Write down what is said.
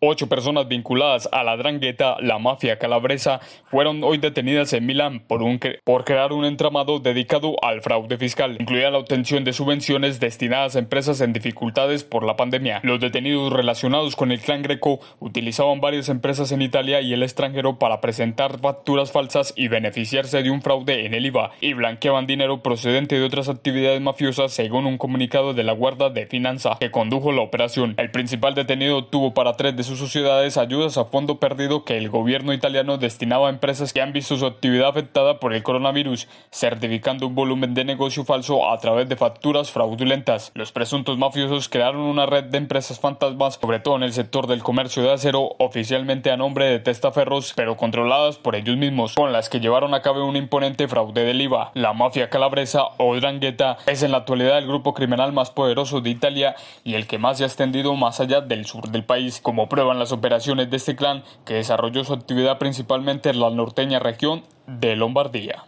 Ocho personas vinculadas a la drangueta, la mafia calabresa, fueron hoy detenidas en Milán por, un por crear un entramado dedicado al fraude fiscal, incluida la obtención de subvenciones destinadas a empresas en dificultades por la pandemia. Los detenidos relacionados con el clan greco utilizaban varias empresas en Italia y el extranjero para presentar facturas falsas y beneficiarse de un fraude en el IVA, y blanqueaban dinero procedente de otras actividades mafiosas, según un comunicado de la Guardia de Finanza que condujo la operación. El principal detenido tuvo para tres de sus sociedades ayudas a fondo perdido que el gobierno italiano destinaba a empresas que han visto su actividad afectada por el coronavirus, certificando un volumen de negocio falso a través de facturas fraudulentas. Los presuntos mafiosos crearon una red de empresas fantasmas, sobre todo en el sector del comercio de acero, oficialmente a nombre de testaferros, pero controladas por ellos mismos, con las que llevaron a cabo un imponente fraude del IVA. La mafia calabresa o drangheta es en la actualidad el grupo criminal más poderoso de Italia y el que más se ha extendido más allá del sur del país como prueban las operaciones de este clan que desarrolló su actividad principalmente en la norteña región de Lombardía.